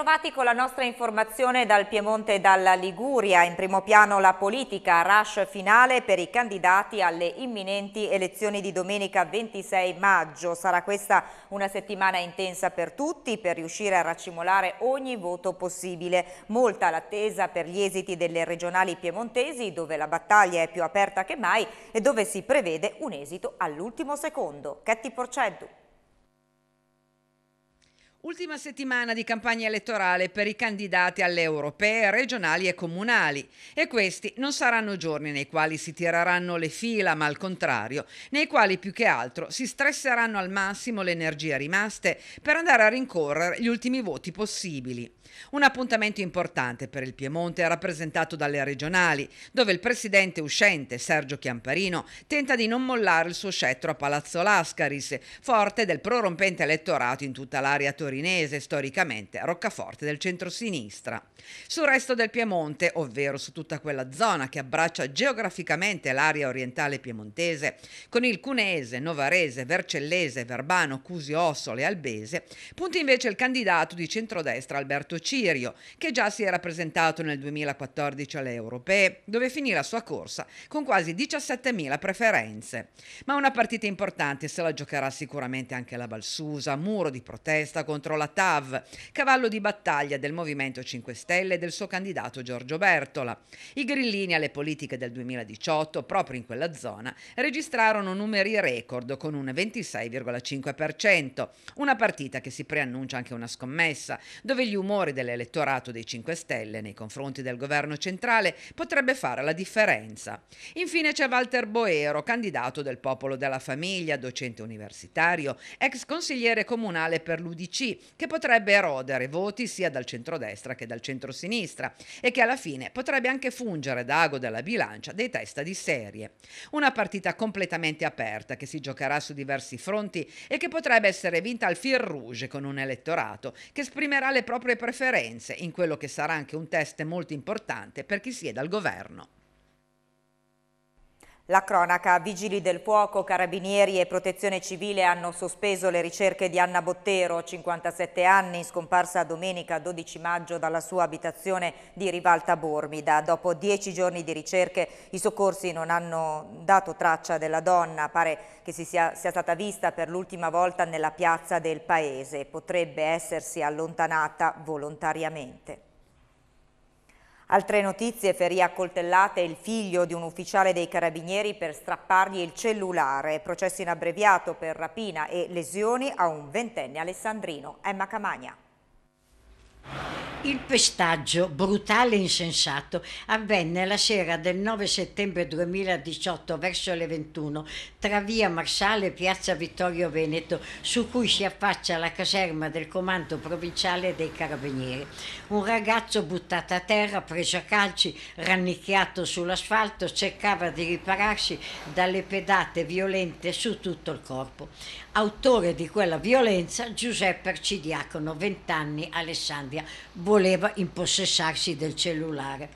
Bentrovati con la nostra informazione dal Piemonte e dalla Liguria. In primo piano la politica, rush finale per i candidati alle imminenti elezioni di domenica 26 maggio. Sarà questa una settimana intensa per tutti per riuscire a raccimolare ogni voto possibile. Molta l'attesa per gli esiti delle regionali piemontesi dove la battaglia è più aperta che mai e dove si prevede un esito all'ultimo secondo. Chetti Porceddu. Ultima settimana di campagna elettorale per i candidati alle europee, regionali e comunali e questi non saranno giorni nei quali si tireranno le fila, ma al contrario, nei quali più che altro si stresseranno al massimo le energie rimaste per andare a rincorrere gli ultimi voti possibili. Un appuntamento importante per il Piemonte è rappresentato dalle regionali, dove il presidente uscente Sergio Chiamparino tenta di non mollare il suo scettro a Palazzo Lascaris, forte del prorompente elettorato in tutta l'area torino torinese, storicamente roccaforte del centro-sinistra. Sul resto del Piemonte, ovvero su tutta quella zona che abbraccia geograficamente l'area orientale piemontese, con il cunese, novarese, vercellese, verbano, Ossole e albese, punta invece il candidato di centrodestra Alberto Cirio, che già si era presentato nel 2014 alle europee, dove finì la sua corsa con quasi 17.000 preferenze. Ma una partita importante se la giocherà sicuramente anche la Balsusa, muro di protesta contro contro la TAV, cavallo di battaglia del Movimento 5 Stelle e del suo candidato Giorgio Bertola. I grillini alle politiche del 2018, proprio in quella zona, registrarono numeri record con un 26,5%, una partita che si preannuncia anche una scommessa, dove gli umori dell'elettorato dei 5 Stelle nei confronti del governo centrale potrebbe fare la differenza. Infine c'è Walter Boero, candidato del Popolo della Famiglia, docente universitario, ex consigliere comunale per l'UDC che potrebbe erodere voti sia dal centrodestra che dal centrosinistra e che alla fine potrebbe anche fungere da ago della bilancia dei testa di serie. Una partita completamente aperta che si giocherà su diversi fronti e che potrebbe essere vinta al fil rouge con un elettorato che esprimerà le proprie preferenze in quello che sarà anche un test molto importante per chi siede al governo. La cronaca, vigili del fuoco, carabinieri e protezione civile hanno sospeso le ricerche di Anna Bottero, 57 anni, scomparsa domenica 12 maggio dalla sua abitazione di Rivalta Bormida. Dopo dieci giorni di ricerche i soccorsi non hanno dato traccia della donna, pare che si sia, sia stata vista per l'ultima volta nella piazza del paese. Potrebbe essersi allontanata volontariamente. Altre notizie, ferì a coltellate il figlio di un ufficiale dei carabinieri per strappargli il cellulare. Processo in abbreviato per rapina e lesioni a un ventenne alessandrino. Emma Camagna. Il pestaggio, brutale e insensato, avvenne la sera del 9 settembre 2018 verso le 21 tra via Marsale e piazza Vittorio Veneto su cui si affaccia la caserma del comando provinciale dei carabinieri. Un ragazzo buttato a terra, preso a calci, rannicchiato sull'asfalto, cercava di ripararsi dalle pedate violente su tutto il corpo autore di quella violenza, Giuseppe Arcidiacono, 20 anni, Alessandria, voleva impossessarsi del cellulare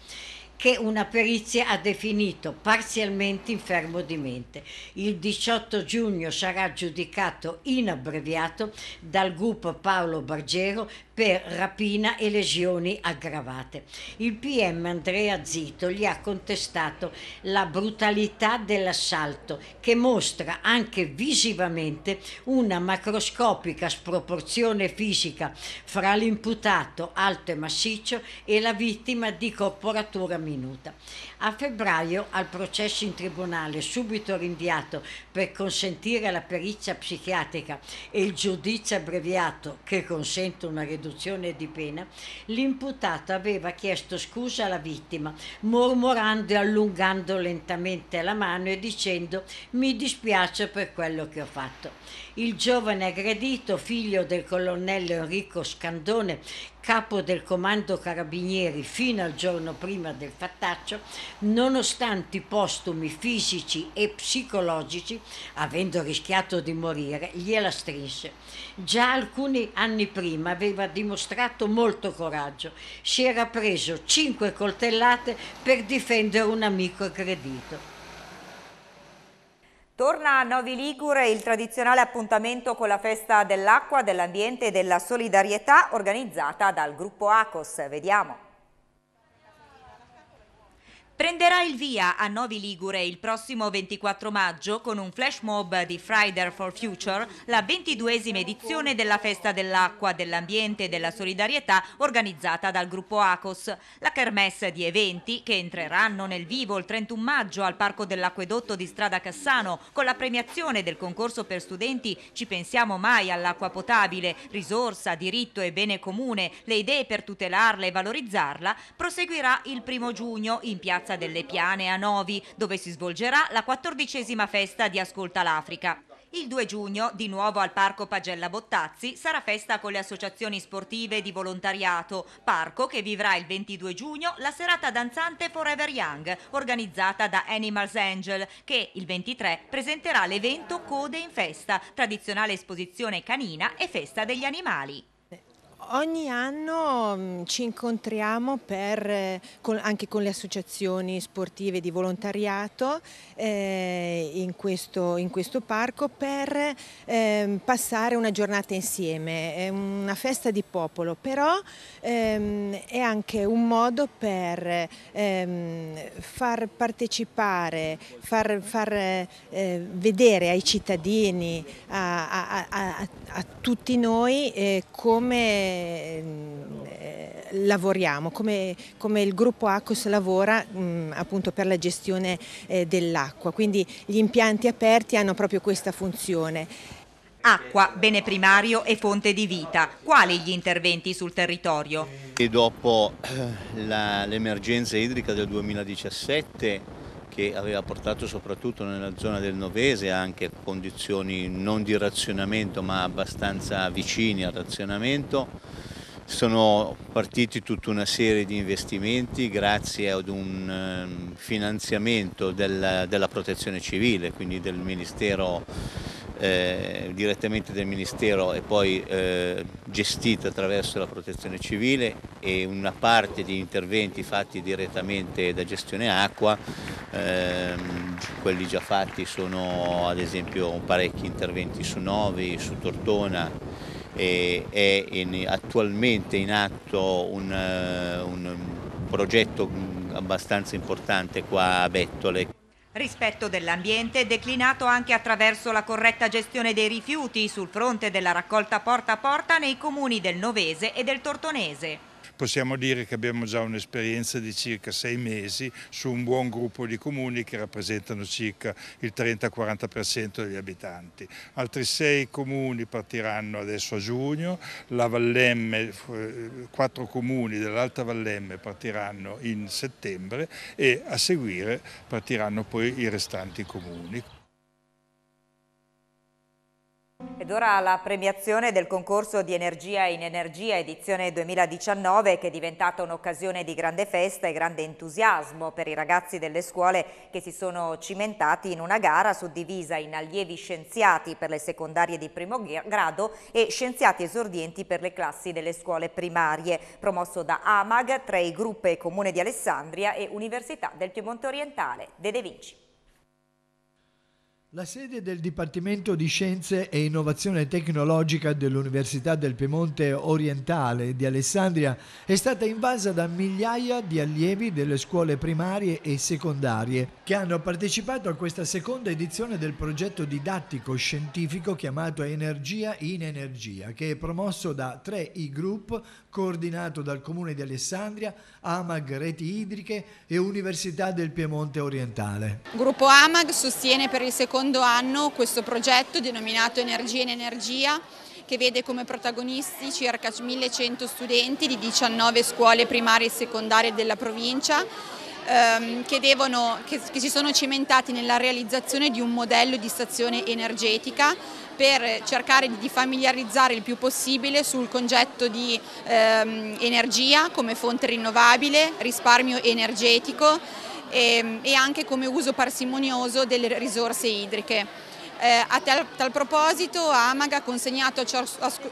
che una perizia ha definito parzialmente infermo di mente. Il 18 giugno sarà giudicato in abbreviato dal gruppo Paolo Bargero per rapina e lesioni aggravate. Il PM Andrea Zito gli ha contestato la brutalità dell'assalto che mostra anche visivamente una macroscopica sproporzione fisica fra l'imputato alto e massiccio e la vittima di corporatura minuta. A febbraio al processo in tribunale, subito rinviato per consentire la perizia psichiatrica e il giudizio abbreviato che consente una riduzione riduzione di pena, l'imputato aveva chiesto scusa alla vittima, mormorando e allungando lentamente la mano e dicendo mi dispiace per quello che ho fatto. Il giovane aggredito, figlio del colonnello Enrico Scandone, capo del comando carabinieri fino al giorno prima del fattaccio, nonostante i postumi fisici e psicologici, avendo rischiato di morire, gliela strinse. Già alcuni anni prima aveva dimostrato molto coraggio, si era preso cinque coltellate per difendere un amico aggredito. Torna a Novi Ligure il tradizionale appuntamento con la festa dell'acqua, dell'ambiente e della solidarietà organizzata dal gruppo ACOS. Vediamo. Prenderà il via a Novi Ligure il prossimo 24 maggio con un flash mob di Friday for Future, la ventiduesima edizione della Festa dell'Acqua, dell'Ambiente e della Solidarietà organizzata dal gruppo ACOS. La kermesse di eventi che entreranno nel vivo il 31 maggio al Parco dell'Acquedotto di Strada Cassano con la premiazione del concorso per studenti Ci pensiamo mai all'acqua potabile, risorsa, diritto e bene comune, le idee per tutelarla e valorizzarla, proseguirà il primo giugno in piazza Piazza delle Piane a Novi, dove si svolgerà la quattordicesima festa di Ascolta l'Africa. Il 2 giugno, di nuovo al Parco Pagella Bottazzi, sarà festa con le associazioni sportive di volontariato, parco che vivrà il 22 giugno la serata danzante Forever Young, organizzata da Animals Angel, che il 23 presenterà l'evento Code in Festa, tradizionale esposizione canina e festa degli animali. Ogni anno mm, ci incontriamo per, eh, anche con le associazioni sportive di volontariato eh, in, questo, in, questo, parco per ehm, passare una giornata insieme, è una festa di popolo, però ehm, è anche un modo per ehm, far partecipare, far, far eh, vedere ai cittadini, a, a, a, a tutti noi come eh, mm, eh, lavoriamo, come, come, il gruppo ACOS lavora mh, mm, appunto per la gestione eh, dell'acqua, quindi gli impianti aperti hanno proprio questa funzione. Acqua, bene primario e fonte di vita. Quali gli interventi sul territorio? E dopo eh, l'emergenza idrica del 2017 che aveva portato soprattutto nella zona del Novese anche condizioni non di razionamento ma abbastanza vicine al razionamento. Sono partiti tutta una serie di investimenti grazie ad un ehm, finanziamento della, della protezione civile, quindi del Ministero eh, direttamente del Ministero e poi eh, gestita attraverso la protezione civile e una parte di interventi fatti direttamente da gestione acqua ehm, quelli già fatti sono ad esempio parecchi interventi su Novi, su Tortona, e, è in, attualmente in atto un, eh, un progetto mm, abbastanza importante qua a Bettole. Rispetto dell'ambiente declinato anche attraverso la corretta gestione dei rifiuti sul fronte della raccolta porta a porta nei comuni del Novese e del Tortonese possiamo dire che abbiamo già un'esperienza di circa sei mesi su un buon gruppo di comuni che rappresentano circa il 30-40% degli abitanti. Altri sei comuni partiranno adesso a giugno, la Vallemme, eh, quattro comuni dell'Alta Vallemme partiranno in settembre e a seguire partiranno poi i restanti comuni. Ed ora la premiazione del concorso di Energia in Energia edizione 2019 che è diventata un'occasione di grande festa e grande entusiasmo per i ragazzi delle scuole che si sono cimentati in una gara suddivisa in allievi scienziati per le secondarie di primo grado e scienziati esordienti per le classi delle scuole primarie, promosso da AMAG tra i gruppi Comune di Alessandria e Università del Piemonte Orientale. De De Vinci. La sede del Dipartimento di Scienze e Innovazione Tecnologica dell'Università del Piemonte Orientale di Alessandria è stata invasa da migliaia di allievi delle scuole primarie e secondarie che hanno partecipato a questa seconda edizione del progetto didattico scientifico chiamato Energia in Energia, che è promosso da 3i Group, coordinato dal Comune di Alessandria, AMAG Reti Idriche e Università del Piemonte Orientale. Gruppo AMAG sostiene per il secondo secondo anno questo progetto denominato Energia in Energia che vede come protagonisti circa 1100 studenti di 19 scuole primarie e secondarie della provincia ehm, che, devono, che, che si sono cimentati nella realizzazione di un modello di stazione energetica per cercare di familiarizzare il più possibile sul concetto di ehm, energia come fonte rinnovabile, risparmio energetico e, ehm, e anche come uso parsimonioso delle risorse idriche. Eh, a tal, tal, proposito Amag ha consegnato a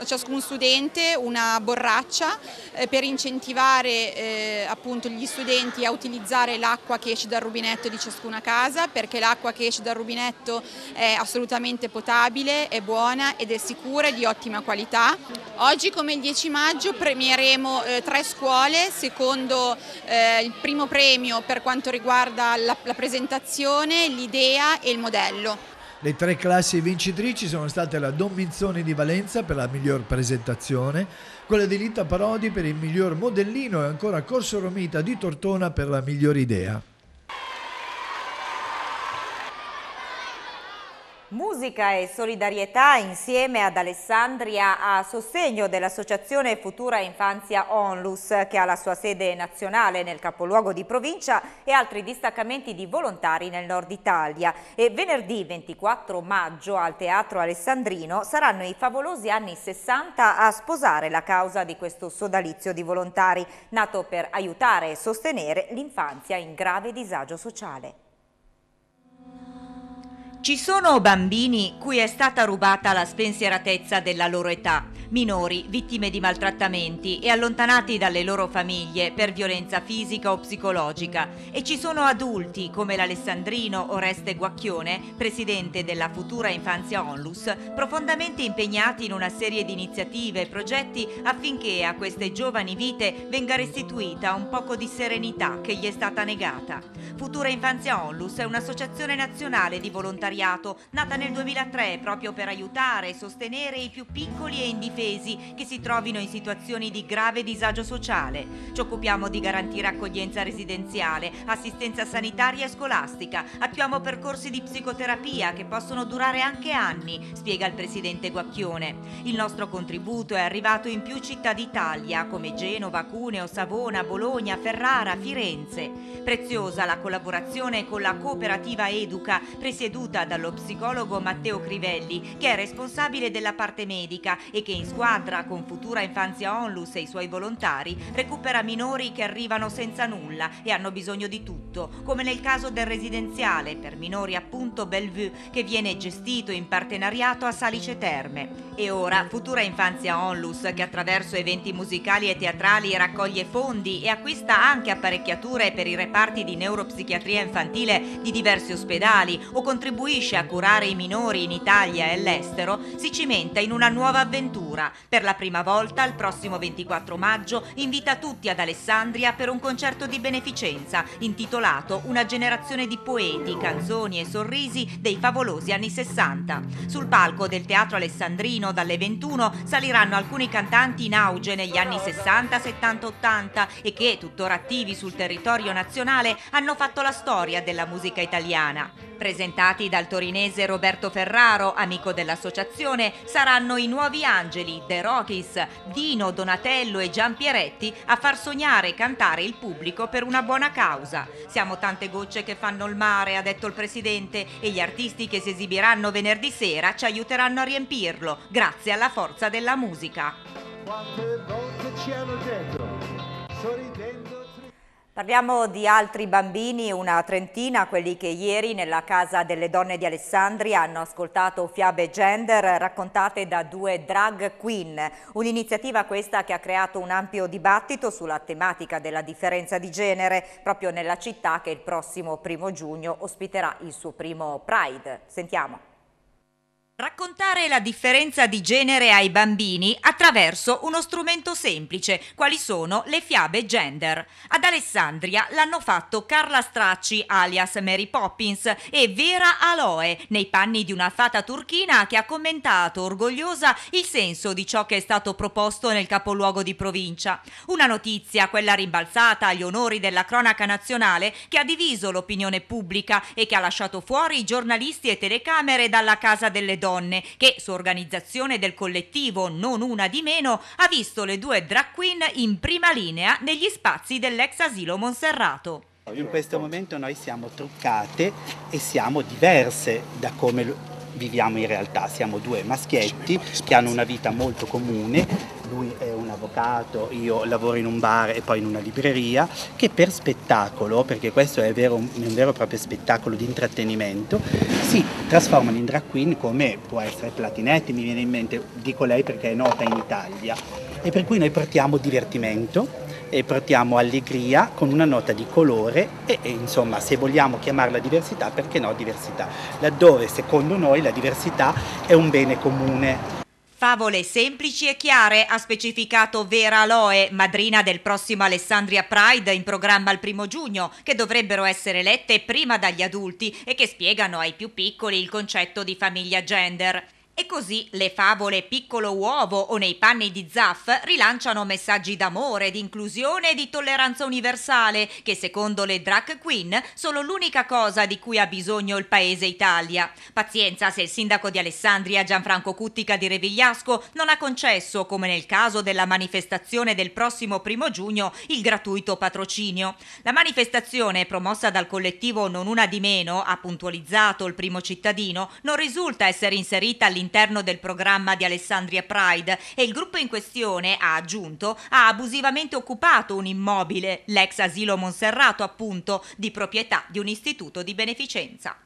ciascun studente una borraccia eh, per incentivare eh, appunto, gli studenti a utilizzare l'acqua che esce dal rubinetto di ciascuna casa perché l'acqua che esce dal rubinetto è assolutamente potabile, è buona ed è sicura e di ottima qualità. Oggi come il 10 maggio premieremo eh, tre scuole secondo eh, il primo premio per quanto riguarda la, la presentazione, l'idea e il modello. Le tre classi vincitrici sono state la Don Minzoni di Valenza per la miglior presentazione, quella di Litta Parodi per il miglior modellino e ancora Corso Romita di Tortona per la miglior idea. musica e solidarietà insieme ad Alessandria a sostegno dell'associazione Futura Infanzia Onlus che ha la sua sede nazionale nel capoluogo di provincia e altri distaccamenti di volontari nel nord Italia e venerdì 24 maggio al Teatro Alessandrino saranno i favolosi anni 60 a sposare la causa di questo sodalizio di volontari nato per aiutare e sostenere l'infanzia in grave disagio sociale. Ci sono bambini cui è stata rubata la spensieratezza della loro età, minori vittime di maltrattamenti e allontanati dalle loro famiglie per violenza fisica o psicologica e ci sono adulti come l'alessandrino Oreste Guacchione, presidente della Futura Infanzia Onlus, profondamente impegnati in una serie di iniziative e progetti affinché a queste giovani vite venga restituita un poco di serenità che gli è stata negata. Futura Infanzia Onlus è un'associazione nazionale di volontariato volontariato, nata nel 2003 proprio per aiutare e sostenere i più piccoli e indifesi che si trovino in situazioni di grave disagio sociale. Ci occupiamo di garantire accoglienza residenziale, assistenza sanitaria e scolastica, attuiamo percorsi di psicoterapia che possono durare anche anni, spiega il presidente Guacchione. Il nostro contributo è arrivato in più città d'Italia come Genova, Cuneo, Savona, Bologna, Ferrara, Firenze. Preziosa la collaborazione con la cooperativa Educa, presieduta dallo psicologo Matteo Crivelli, che è responsabile della parte medica e che in squadra con Futura Infanzia Onlus e i suoi volontari recupera minori che arrivano senza nulla e hanno bisogno di tutto, come nel caso del residenziale per minori appunto Bellevue che viene gestito in partenariato a Salice Terme. E ora Futura Infanzia Onlus che attraverso eventi musicali e teatrali raccoglie fondi e acquista anche apparecchiature per i reparti di neuropsichiatria infantile di diversi ospedali o contribuisce contribuisce a curare i minori in Italia e all'estero, si cimenta in una nuova avventura. Per la prima volta, il prossimo 24 maggio, invita tutti ad Alessandria per un concerto di beneficenza intitolato Una generazione di poeti, canzoni e sorrisi dei favolosi anni 60. Sul palco del Teatro Alessandrino dalle 21 saliranno alcuni cantanti in auge negli anni 60, 70, 80 e che, tuttora attivi sul territorio nazionale, hanno fatto la storia della musica italiana. Presentati dal dal torinese Roberto Ferraro, amico dell'associazione, saranno i nuovi angeli The Rockies, Dino, Donatello e Gian Pieretti a far sognare e cantare il pubblico per una buona causa. Siamo tante gocce che fanno il mare, ha detto il presidente, e gli artisti che si esibiranno venerdì sera ci aiuteranno a riempirlo, grazie alla forza della musica. Quante volte ci hanno detto Parliamo di altri bambini, una trentina, quelli che ieri nella Casa delle Donne di Alessandria hanno ascoltato fiabe gender raccontate da due drag queen. Un'iniziativa questa che ha creato un ampio dibattito sulla tematica della differenza di genere proprio nella città che il prossimo primo giugno ospiterà il suo primo Pride. Sentiamo. Raccontare la differenza di genere ai bambini attraverso uno strumento semplice, quali sono le fiabe gender. Ad Alessandria l'hanno fatto Carla Stracci, alias Mary Poppins, e Vera Aloe, nei panni di una fata turchina che ha commentato orgogliosa il senso di ciò che è stato proposto nel capoluogo di provincia. Una notizia, quella rimbalzata agli onori della cronaca nazionale, che ha diviso l'opinione pubblica e che ha lasciato fuori giornalisti e telecamere dalla casa delle donne, che su organizzazione del collettivo Non Una di Meno ha visto le due drag queen in prima linea negli spazi dell'ex asilo Monserrato. In questo momento noi siamo truccate e siamo diverse da come viviamo in realtà. Siamo due maschietti che hanno una vita molto comune, lui è un avvocato, io lavoro in un bar e poi in una libreria, che per spettacolo, perché questo è vero, un vero e proprio spettacolo di intrattenimento, si trasformano in drag queen come può essere Platinetti, mi viene in mente, dico lei perché è nota in Italia. E per cui noi portiamo divertimento, e portiamo allegria con una nota di colore e, e, insomma se vogliamo chiamarla diversità perché no diversità, laddove secondo noi la diversità è un bene comune. Favole semplici e chiare, ha specificato Vera Loe, madrina del prossimo Alessandria Pride in programma il primo giugno, che dovrebbero essere lette prima dagli adulti e che spiegano ai più piccoli il concetto di famiglia gender. E così le favole Piccolo Uovo o Nei panni di Zaff rilanciano messaggi d'amore, di inclusione e di tolleranza universale che secondo le drag queen sono l'unica cosa di cui ha bisogno il paese Italia. Pazienza se il sindaco di Alessandria Gianfranco Cuttica di Revigliasco non ha concesso, come nel caso della manifestazione del prossimo primo giugno, il gratuito patrocinio. La manifestazione promossa dal collettivo Non Una di Meno, ha puntualizzato il primo cittadino, non risulta essere inserita all'interno all'interno del programma di Alessandria Pride e il gruppo in questione, ha aggiunto, ha abusivamente occupato un immobile, l'ex asilo Monserrato appunto, di proprietà di un istituto di beneficenza.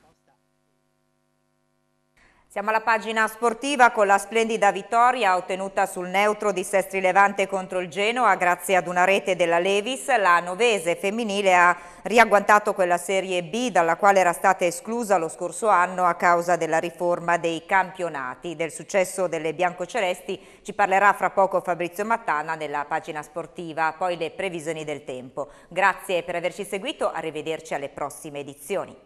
Siamo alla pagina sportiva con la splendida vittoria ottenuta sul neutro di Sestri Levante contro il Genoa grazie ad una rete della Levis. La novese femminile ha riagguantato quella Serie B dalla quale era stata esclusa lo scorso anno a causa della riforma dei campionati. Del successo delle biancocelesti ci parlerà fra poco Fabrizio Mattana nella pagina sportiva, poi le previsioni del tempo. Grazie per averci seguito, arrivederci alle prossime edizioni.